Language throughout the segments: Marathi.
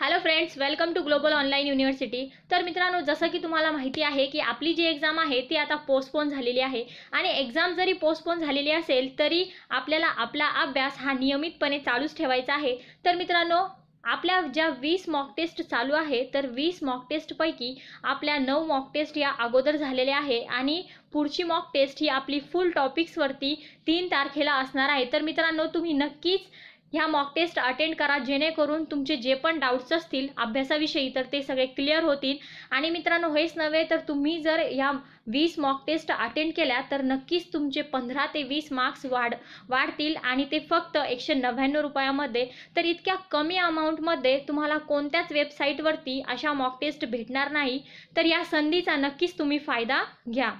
hello friends welcome to global online university तर मित्रांनो जसं की तुम्हाला माहिती आहे की आपली जी एक्झाम आहे ती आता पोस्टपोन झालेली आहे आणि एक्झाम जरी पोस्टपोन झालेली असेल तरी आपल्याला आपला अभ्यास हा नियमितपणे चालूच ठेवायचा आहे तर मित्रांनो आपल्या ज्या वीस मॉक टेस्ट चालू आहे तर वीस मॉक टेस्टपैकी आपल्या नऊ मॉक टेस्ट या अगोदर झालेल्या आहे आणि पुढची मॉक टेस्ट ही आपली फुल टॉपिक्सवरती तीन तारखेला असणार आहे तर मित्रांनो तुम्ही नक्कीच ह्या मॉक टेस्ट अटेंड करा जेणेकरून तुमचे जे पण डाऊट्स असतील अभ्यासाविषयी तर ते सगळे क्लिअर होतील आणि मित्रांनो हेच नव्हे तर तुम्ही जर ह्या वीस मॉक टेस्ट अटेंड केल्या तर नक्कीच तुमचे पंधरा ते वीस मार्क्स वाढ वाढतील आणि ते फक्त एकशे नव्याण्णव रुपयामध्ये तर इतक्या कमी अमाऊंटमध्ये तुम्हाला कोणत्याच वेबसाईटवरती अशा मॉक टेस्ट भेटणार नाही तर या संधीचा नक्कीच तुम्ही फायदा घ्या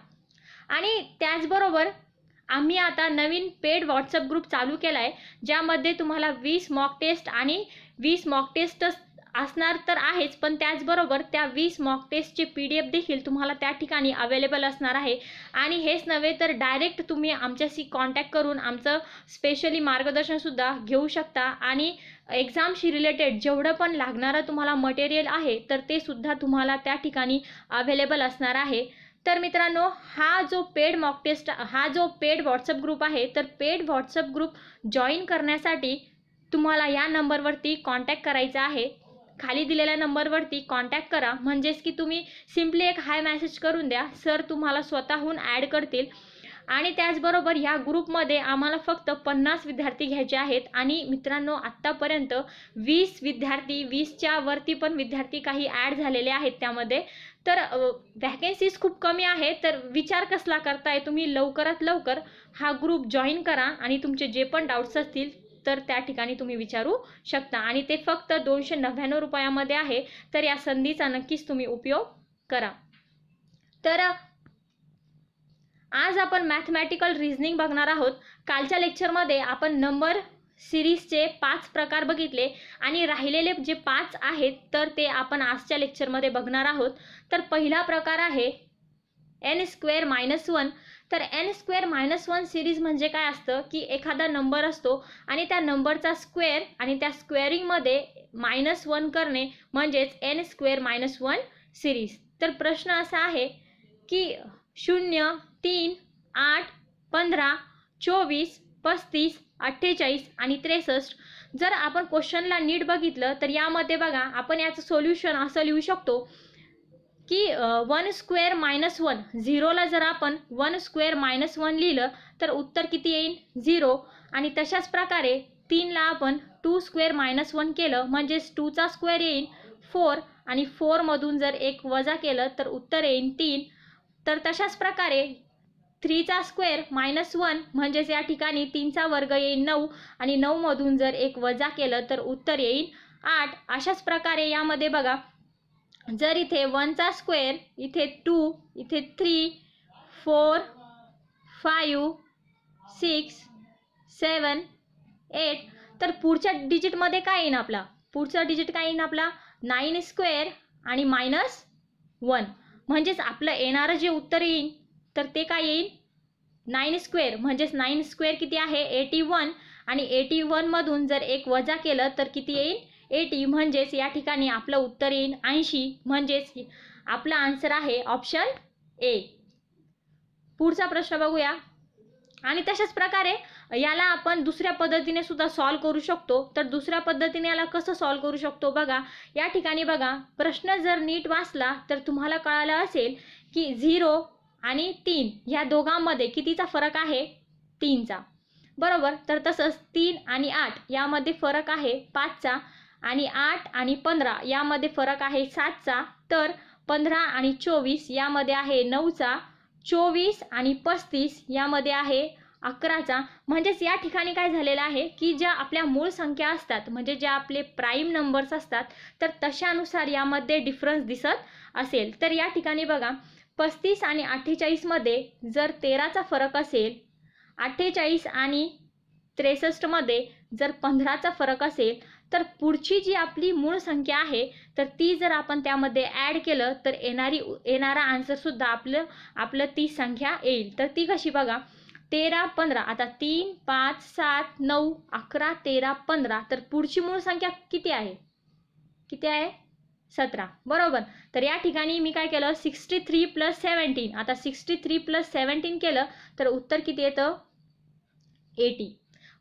आणि त्याचबरोबर आम्ही आता नवीन पेड व्हॉट्सअप ग्रुप चालू केला आहे ज्यामध्ये तुम्हाला वीस मॉक टेस्ट आणि वीस मॉक टेस्ट असणार तर आहेच पण त्याचबरोबर त्या वीस मॉक टेस्टचे पी डी एफ देखील तुम्हाला त्या ठिकाणी अवेलेबल असणार आहे आणि हेच नव्हे तर डायरेक्ट तुम्ही आमच्याशी कॉन्टॅक्ट करून आमचं स्पेशली मार्गदर्शनसुद्धा घेऊ शकता आणि एक्झामशी रिलेटेड जेवढं पण लागणारं तुम्हाला मटेरियल आहे तर ते सुद्धा तुम्हाला त्या ठिकाणी अवेलेबल असणार आहे तर मित्रांनो हा जो पेड मॉक टेस्ट हा जो पेड व्हॉट्सअप ग्रुप आहे तर पेड व्हॉट्सअप ग्रुप जॉईन करण्यासाठी तुम्हाला या नंबरवरती कॉन्टॅक्ट करायचा आहे खाली दिलेल्या नंबरवरती कॉन्टॅक्ट करा म्हणजेच की तुम्ही सिम्पली एक हाय मॅसेज करून द्या सर तुम्हाला स्वतःहून ॲड करतील आणि त्याचबरोबर ह्या ग्रुपमध्ये आम्हाला फक्त पन्नास विद्यार्थी घ्यायचे आहेत आणि मित्रांनो आत्तापर्यंत वीस विद्यार्थी वीसच्या वरती पण विद्यार्थी काही ॲड झालेले आहेत त्यामध्ये तर व्हॅकेन्सीज खूप कमी आहेत तर विचार कसला करताय तुम्ही लवकरात लवकर हा ग्रुप जॉईन करा आणि तुमचे जे पण डाऊट्स असतील तर त्या ठिकाणी तुम्ही विचारू शकता आणि ते फक्त दोनशे नव्याण्णव रुपयामध्ये आहे तर या संधीचा नक्कीच तुम्ही उपयोग करा तर आज आपण मॅथमॅटिकल रिझनिंग बघणार आहोत कालच्या लेक्चरमध्ये आपण नंबर सिरीजचे पाच प्रकार बघितले आणि राहिलेले जे पाच आहेत तर ते आपण आजच्या लेक्चरमध्ये बघणार आहोत तर पहिला प्रकार आहे एन स्क्वेअर मायनस वन तर N square minus one series म्हणजे काय असतं की एखादा नंबर असतो आणि त्या नंबरचा स्क्वेअर आणि त्या स्क्वेअरिंगमध्ये मायनस वन करणे म्हणजेच N square minus one series तर प्रश्न असा आहे की शून्य तीन आठ पंधरा चोवीस पस्तीस अठ्ठेचाळीस आणि त्रेसष्ट जर आपण क्वेश्चनला नीट बघितलं तर यामध्ये बघा आपण याचं सोल्युशन असं लिहू शकतो की वन स्क्वेअर मायनस वन झिरोला जर आपण वन स्क्वेअर मायनस वन लिहिलं तर उत्तर किती येईल झिरो आणि तशाच प्रकारे तीनला आपण टू स्क्वेअर मायनस वन केलं म्हणजेच टूचा स्क्वेअर येईल फोर आणि फोरमधून जर एक वजा केलं तर उत्तर येईल तीन तर तशाच प्रकारे थ्रीचा स्क्वेअर मायनस वन म्हणजेच या ठिकाणी तीनचा वर्ग येईल नऊ आणि नऊमधून जर एक वजा केलं तर उत्तर येईल आठ अशाच प्रकारे यामध्ये बघा जर इथे वनचा स्क्वेअर इथे टू इथे three four five six seven eight तर पुढच्या डिजिटमध्ये काय येईन आपला पुढचा डिजिट काय येईन आपला नाईन स्क्वेअर आणि मायनस वन म्हणजेच आपलं येणारं जे उत्तर येईल तर ते काय येईल नाईन स्क्वेअर म्हणजेच नाईन स्क्वेअर किती आहे एटी वन आणि एटी वनमधून जर एक वजा केलं तर किती येईल एटी म्हणजेच या ठिकाणी आपलं उत्तर येईल ऐंशी म्हणजेच आपला आन्सर आहे ऑप्शन ए पुढचा प्रश्न बघूया आणि तशाच प्रकारे याला आपण दुसऱ्या पद्धतीने सुद्धा सॉल्व करू शकतो तर दुसऱ्या पद्धतीने याला कसं सॉल्व करू शकतो बघा या ठिकाणी बघा प्रश्न जर नीट वाचला तर तुम्हाला कळालं असेल की झिरो आणि तीन ह्या दोघांमध्ये कितीचा फरक आहे तीनचा बरोबर तर तसंच तीन आणि आठ यामध्ये फरक आहे पाचचा आणि आठ आणि पंधरा यामध्ये फरक आहे सातचा तर पंधरा आणि चोवीस यामध्ये आहे नऊचा चोवीस आणि पस्तीस यामध्ये आहे अकराचा म्हणजेच या ठिकाणी काय झालेलं आहे की ज्या आपल्या मूळ संख्या असतात म्हणजे ज्या आपले प्राईम नंबर्स असतात तर तशानुसार यामध्ये डिफरन्स दिसत असेल तर या ठिकाणी बघा पस्तीस आणि अठ्ठेचाळीसमध्ये जर तेराचा फरक असेल अठ्ठेचाळीस आणि त्रेसष्टमध्ये जर पंधराचा फरक असेल तर पुढची जी आपली मूळ संख्या आहे तर ती जर आपण त्यामध्ये ॲड केलं तर येणारी येणारा आन्सरसुद्धा आपलं आपलं ती संख्या येईल तर ती कशी बघा तेरा पंधरा आता तीन पाच सात नऊ अकरा तेरा पंधरा तर पुढची मूळ संख्या किती आहे किती आहे सतरा बरोबर तर या ठिकाणी मी काय केलं सिक्स्टी थ्री प्लस सेवन्टीन आता सिक्स्टी थ्री प्लस सेवन्टीन केलं तर उत्तर किती येतं एटी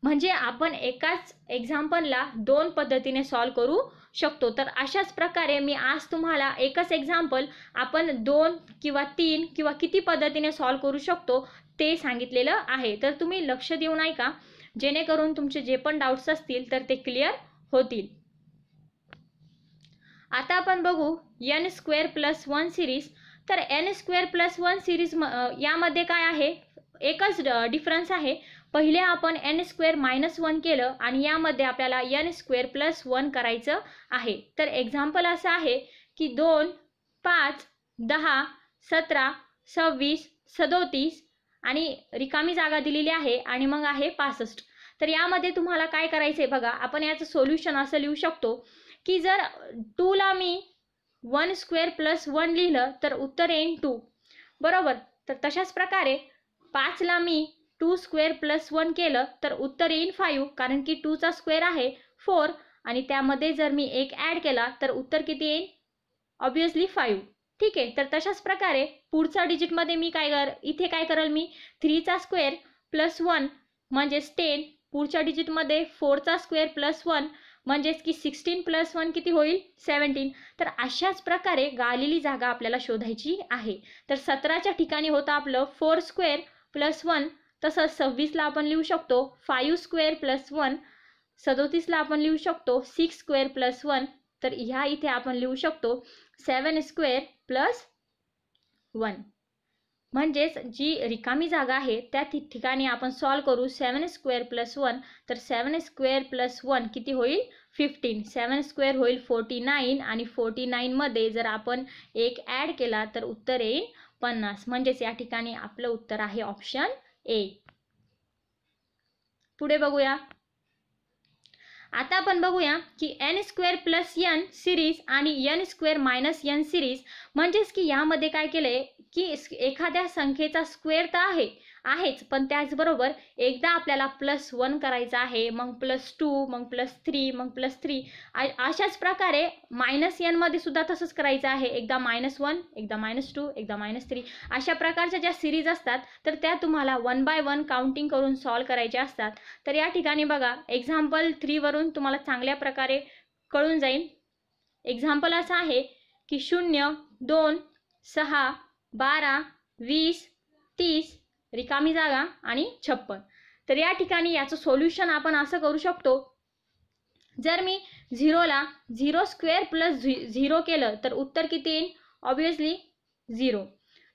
म्हणजे आपण एकाच एक्झाम्पलला दोन पद्धतीने सॉल्व करू शकतो तर अशाच प्रकारे मी आज तुम्हाला एकच एक्झाम्पल आपण दोन किंवा तीन किंवा किती पद्धतीने सॉल्व करू शकतो ते सांगितलेलं आहे तर तुम्ही लक्ष देऊ नये का जेणेकरून तुमचे जे पण डाऊट्स असतील तर ते क्लिअर होतील आता आपण बघू n square plus one series तर N square plus one series म यामध्ये काय आहे एकच डिफरन्स आहे पहिले आपण एन स्क्वेअर मायनस वन केलं आणि यामध्ये आपल्याला एन स्क्वेअर प्लस वन करायचं आहे तर एक्झाम्पल असं आहे की दोन पाच दहा सतरा सव्वीस सदोतीस आणि रिकामी जागा दिलेली आहे आणि मग आहे पासष्ट तर यामध्ये तुम्हाला काय करायचं आहे बघा आपण याचं सोल्युशन असं लिहू शकतो की जर टूला मी वन स्क्वेअर प्लस वन लिहिलं तर उत्तर येईन टू बरोबर तर तशाच प्रकारे पाचला मी टू स्क्वेअर प्लस वन केलं तर उत्तर येईन फाईव्ह कारण की टूचा स्क्वेअर आहे फोर आणि त्यामध्ये जर मी एक ॲड केला तर उत्तर किती येईन ऑब्वियसली फाईव्ह ठीक आहे तर तशाच प्रकारे पुढचा डिजिटमध्ये मी काय कर इथे काय करेल मी थ्रीचा स्क्वेअर प्लस वन म्हणजेच टेन पुढच्या डिजिटमध्ये फोरचा स्क्वेअर प्लस वन म्हणजेच की सिक्स्टीन प्लस वन किती होईल सेवन्टीन तर अशाच प्रकारे गाळलेली जागा आपल्याला शोधायची आहे तर सतराच्या ठिकाणी होतं आपलं फोर स्क्वेअर प्लस वन तसंच सव्वीसला आपण लिहू शकतो फाईव्ह स्क्वेअर प्लस वन सदोतीसला आपण लिहू शकतो सिक्स स्क्वेअर प्लस वन तर ह्या इथे आपण लिहू शकतो सेवन स्क्वेअर प्लस वन म्हणजेच जी रिकामी जागा आहे त्या ठिकाणी आपण सॉल्व करू सेवन स्क्वेअर प्लस वन तर सेवन स्क्वेअर प्लस वन किती होईल फिफ्टीन सेवन स्क्वेअर होईल फोर्टी नाईन आणि फोर्टी नाईनमध्ये जर आपण एक ॲड केला तर उत्तर येईल पन्नास म्हणजेच या ठिकाणी आपलं उत्तर आहे ऑप्शन ए पुढे बघूया आता आपण बघूया की n square plus n series आणि n square minus n series म्हणजेच की यामध्ये काय केलंय की एखाद्या संख्येचा स्क्वेअर तर आहे आहेच पण त्याचबरोबर एकदा आपल्याला प्लस वन करायचं आहे मग प्लस टू मग प्लस थ्री मग प्लस थ्री अशाच प्रकारे मायनस एनमध्ये सुद्धा तसंच करायचं आहे एकदा मायनस वन एकदा मायनस टू एकदा मायनस थ्री अशा प्रकारच्या ज्या सिरीज असतात तर त्या तुम्हाला वन बाय वन काउंटिंग करून सॉल्व करायच्या असतात तर या ठिकाणी बघा एक्झाम्पल थ्रीवरून तुम्हाला चांगल्या प्रकारे कळून जाईल एक्झाम्पल असं आहे की शून्य दोन सहा बारा वीस तीस रिकामी जागा आणि छप्पन तर या ठिकाणी याचं सोल्युशन आपण असं करू शकतो जर मी झिरोला झिरो स्क्वेअर प्लस झी झिरो केलं तर उत्तर किती येईल ऑब्विसली झिरो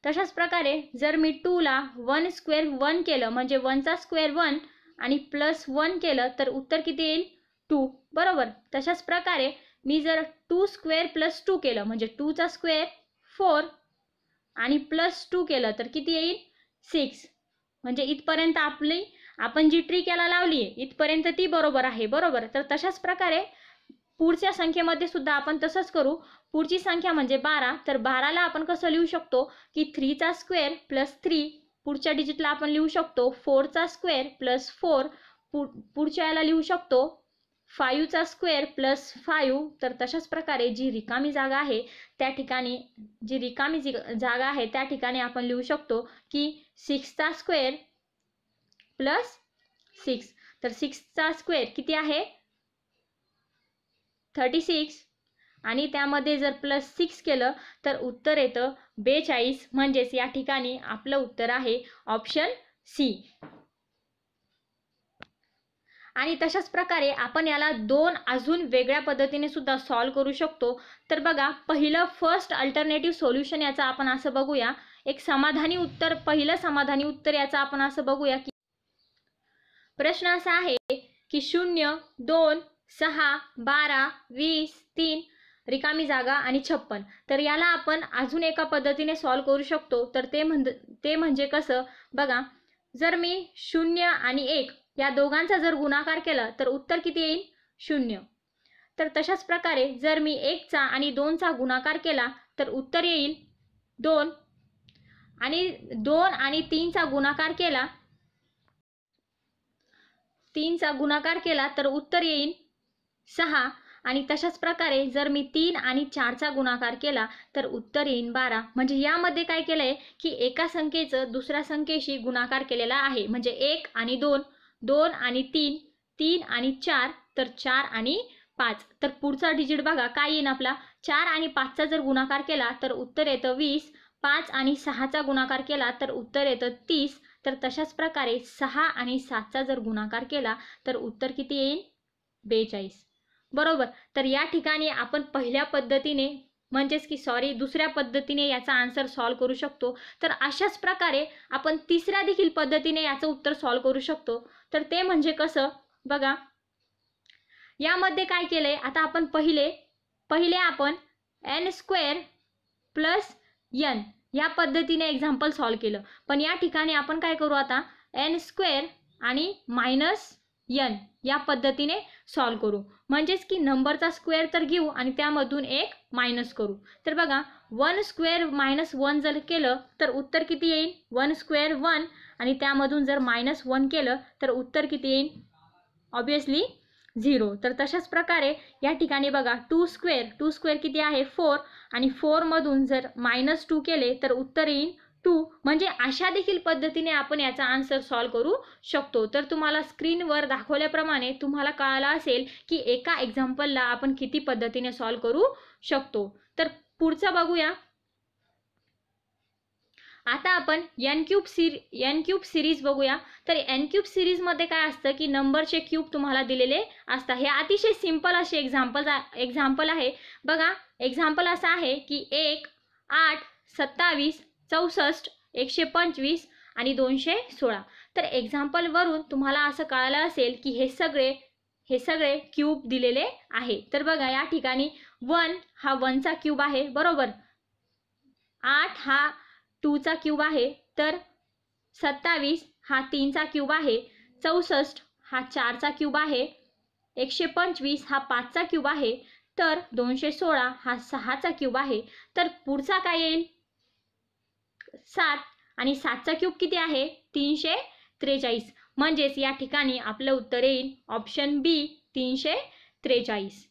तशाच प्रकारे जर मी टूला वन स्क्वेअर वन केलं म्हणजे वनचा स्क्वेअर वन आणि प्लस वन केलं तर उत्तर किती येईल टू बरोबर तशाच प्रकारे मी जर टू स्क्वेअर प्लस टू केलं म्हणजे टूचा स्क्वेअर फोर आणि प्लस टू केलं तर किती येईल सिक्स म्हणजे इथपर्यंत आपली आपण जी ट्रिक याला लावली आहे इथपर्यंत ती बरोबर आहे बरोबर तर तशाच प्रकारे पुढच्या संख्येमध्ये सुद्धा आपण तसंच करू पुढची संख्या म्हणजे बारा तर बाराला आपण कसं लिहू शकतो की थ्रीचा स्क्वेअर प्लस थ्री पुढच्या डिजिटला आपण लिहू शकतो फोरचा स्क्वेअर प्लस फोर पु पुढच्या याला लिहू शकतो चा स्क्वेअर प्लस फाईव्ह तर तशाच प्रकारे जी रिकामी जागा आहे त्या ठिकाणी जी रिकामी जी जागा आहे त्या ठिकाणी आपण लिहू शकतो की सिक्सचा स्क्वेअर प्लस सिक्स तर सिक्सचा स्क्वेअर किती आहे थर्टी सिक्स आणि त्यामध्ये जर प्लस सिक्स केलं तर उत्तर येतं बेचाळीस म्हणजेच या ठिकाणी आपलं उत्तर आहे ऑप्शन सी आणि तशाच प्रकारे आपण याला दोन अजून वेगळ्या पद्धतीने सुद्धा सॉल्व करू शकतो तर बघा पहिलं फर्स्ट अल्टरनेटिव्ह सोल्युशन याचा आपण असं बघूया एक समाधानी उत्तर पहिलं समाधानी उत्तर याचा आपण असं बघूया की प्रश्न असा आहे की शून्य दोन सहा बारा वीस तीन रिकामी जागा आणि छप्पन तर याला आपण अजून एका पद्धतीने सॉल्व करू शकतो तर ते म्हण ते म्हणजे कसं बघा जर मी शून्य आणि एक या दोघांचा जर गुणाकार केला तर उत्तर किती येईल शून्य तर तशाच प्रकारे जर मी एकचा आणि दोनचा गुणाकार केला तर उत्तर येईल दोन आणि दोन आणि तीनचा गुणाकार केला तीनचा गुणाकार केला तर उत्तर येईल सहा आणि तशाच प्रकारे जर मी तीन आणि चारचा गुणाकार केला तर उत्तर येईल बारा म्हणजे यामध्ये काय केलंय की एका संख्येचं दुसऱ्या संख्येशी गुणाकार केलेला आहे म्हणजे एक आणि दोन दोन आणि तीन तीन आणि चार तर चार आणि पाच तर पुढचा डिजिट बघा काय येईन आपला चार आणि पाचचा जर गुणाकार केला तर उत्तर येतं वीस पाच आणि सहाचा गुणाकार केला तर उत्तर येतं तीस तर तशाच प्रकारे सहा आणि सातचा जर गुणाकार केला तर उत्तर किती येईल बेचाळीस बरोबर तर या ठिकाणी आपण पहिल्या पद्धतीने म्हणजेच की सॉरी दुसऱ्या पद्धतीने याचा आन्सर सॉल्व करू शकतो तर अशाच प्रकारे आपण तिसऱ्या देखील पद्धतीने याचं उत्तर सॉल्व करू शकतो तर ते म्हणजे कसं बघा यामध्ये काय केलंय आता आपण पहिले पहिले आपण एन स्क्वेअर प्लस यन या पद्धतीने एक्झाम्पल सॉल्व केलं पण या ठिकाणी आपण काय करू आता एन स्क्वेअर आणि मायनस यन या पद्धतीने सॉल्व करू म्हणजेच की नंबरचा स्क्वेअर तर घेऊ आणि त्यामधून एक मायनस करू तर बघा वन स्क्वेअर मायनस वन जर केलं तर उत्तर किती येईल वन स्क्वेअर वन आणि त्यामधून जर मायनस वन केलं तर उत्तर किती येईल ऑब्वियसली झिरो तर तशाच प्रकारे या ठिकाणी बघा टू स्क्वेअर टू स्क्वेअर किती आहे फोर आणि फोरमधून जर मायनस टू केले तर उत्तर येईल टू म्हणजे अशा देखील पद्धतीने आपण याचा आन्सर सॉल्व करू शकतो तर तुम्हाला स्क्रीनवर दाखवल्याप्रमाणे तुम्हाला कळालं असेल की एका एक्झाम्पलला आपण किती पद्धतीने सॉल्व करू शकतो तर पुढचा बघूया आता आपण n cube series n cube series बघूया तर एन क्यूब सिरीजमध्ये काय असतं की नंबरचे क्यूब तुम्हाला दिलेले असतात हे अतिशय सिंपल असे एक्झाम्पल एक्झाम्पल आहे बघा एक्झाम्पल असं आहे की एक आठ सत्तावीस चौसष्ट एकशे पंचवीस आणि दोनशे सोळा तर एक्झाम्पलवरून तुम्हाला असं कळालं असेल की हे सगळे हे सगळे क्यूब दिलेले आहे तर बघा या ठिकाणी वन हा वनचा क्यूब आहे बरोबर आठ हा टूचा क्यूब आहे तर सत्तावीस हा तीनचा क्यूब आहे चौसष्ट हा चारचा क्यूब आहे एकशे पंचवीस हा पाचचा क्यूब आहे तर दोनशे सोळा हा सहाचा क्यूब आहे तर पुढचा काय येईल सात आणि सातचा क्यूब किती आहे तीनशे त्रेचाळीस म्हणजेच या ठिकाणी आपलं उत्तर येईल ऑप्शन बी तीनशे त्रेचाळीस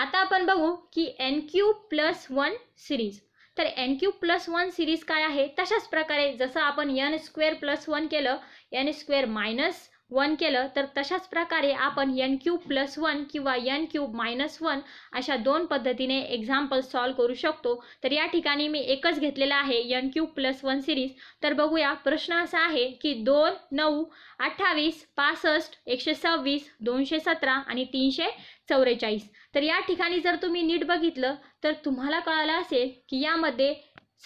आता आपण बघू की n cube plus one series तर n cube plus one series काय आहे तशाच प्रकारे जसं आपण एन स्क्वेअर प्लस वन केलं एन स्क्वेअर मायनस वन केलं तर तशाच प्रकारे आपण एन क्यूब प्लस वन किंवा एन क्यूब मायनस वन अशा दोन पद्धतीने एक्झाम्पल सॉल्व करू शकतो तर या ठिकाणी मी एकच घेतलेला आहे n cube plus one series तर बघूया प्रश्न असा आहे की दोन नऊ अठ्ठावीस पासष्ट एकशे सव्वीस दोनशे सतरा आणि तीनशे चौवेचाळीस तर या ठिकाणी जर तुम्ही नीट बघितलं तर तुम्हाला कळालं असेल की यामध्ये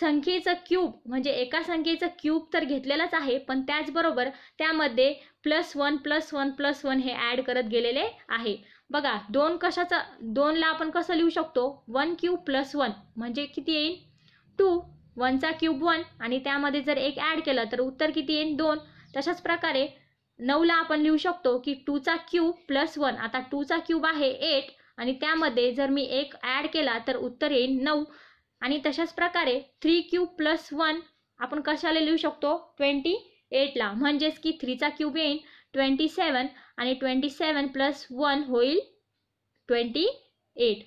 संख्येचं क्यूब म्हणजे एका संख्येचं क्यूब तर घेतलेलाच आहे पण त्याचबरोबर त्यामध्ये plus one plus one plus one हे ॲड करत गेलेले आहे बघा दोन कशाचा दोनला आपण कसं लिहू शकतो वन क्यूब प्लस वन म्हणजे किती येईल टू वनचा क्यूब वन आणि त्यामध्ये जर एक ॲड केलं तर उत्तर किती येईल दोन तशाच प्रकारे नऊला आपण लिहू शकतो की टूचा क्यूब प्लस वन आता टूचा क्यूब आहे एट आणि त्यामध्ये जर मी एक ॲड केला तर उत्तर येईल नऊ आणि तशाच प्रकारे थ्री क्यू प्लस वन आपण कशाला लिहू शकतो ट्वेंटी एटला म्हणजेच की थ्रीचा क्यूब येईल ट्वेंटी सेवन आणि ट्वेंटी सेवन प्लस वन होईल ट्वेंटी एट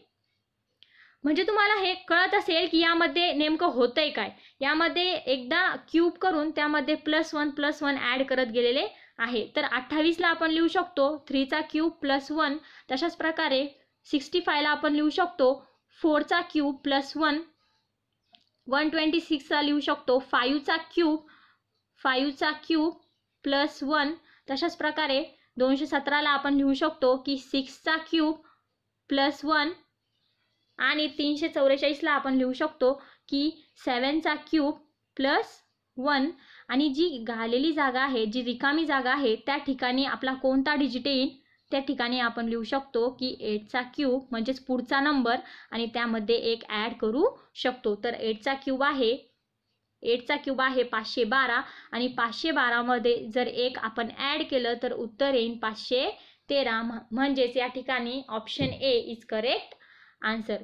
म्हणजे तुम्हाला हे कळत असेल की यामध्ये नेमकं होतंय काय यामध्ये एकदा क्यूब करून त्यामध्ये plus one plus one add करत गेलेले आहे तर अठ्ठावीसला आपण लिहू शकतो थ्रीचा क्यूब प्लस वन तशाच प्रकारे सिक्स्टी फायला आपण लिहू शकतो फोरचा cube plus one one twenty सिक्सचा लिहू शकतो फायूचा क्यूब फायूचा क्यूब प्लस वन तशाच प्रकारे दोनशे सतराला आपण लिहू शकतो की सिक्सचा क्यूब प्लस वन आणि तीनशे चौवेचाळीसला आपण लिहू शकतो की सेवनचा क्यूब प्लस वन आणि जी घालेली जागा आहे जी रिकामी जागा आहे त्या ठिकाणी आपला कोणता डिजिट येईल त्या ठिकाणी आपण लिहू शकतो की एटचा क्यूब म्हणजेच पुढचा नंबर आणि त्यामध्ये एक ॲड करू शकतो तर एटचा क्यूब आहे एटचा क्यूब आहे पाचशे बारा आणि पाचशे बारामध्ये जर एक आपण ॲड केलं तर उत्तर येईल पाचशे तेरा म्हणजेच या ठिकाणी option A is correct answer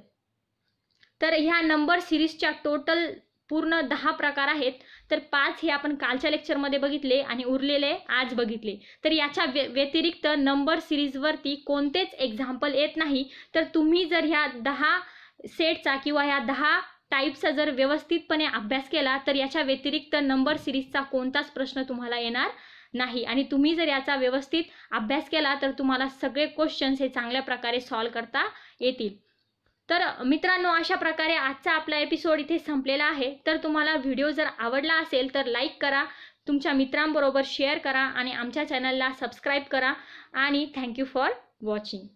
तर ह्या नंबर सिरीजच्या टोटल पूर्ण दहा प्रकार आहेत तर पाच हे आपण कालच्या लेक्चरमध्ये बघितले आणि उरलेले आज बघितले तर याच्या व्य व्यतिरिक्त नंबर सिरीजवरती कोणतेच एक्झाम्पल येत नाही तर तुम्ही जर ह्या दहा सेटचा किंवा ह्या दहा टाईपचा जर व्यवस्थितपणे अभ्यास केला तर याच्या व्यतिरिक्त नंबर सिरीजचा कोणताच प्रश्न तुम्हाला येणार नाही आणि तुम्ही जर याचा व्यवस्थित अभ्यास केला तर तुम्हाला सगळे क्वेश्चन्स हे चांगल्या प्रकारे सॉल्व करता येतील तर मित्रांनो अशा प्रकारे आजचा आपला एपिसोड इथे संपलेला आहे तर तुम्हाला व्हिडिओ जर आवडला असेल तर लाईक करा तुमच्या मित्रांबरोबर शेअर करा आणि आमच्या चॅनलला सबस्क्राईब करा आणि थँक्यू फॉर वॉचिंग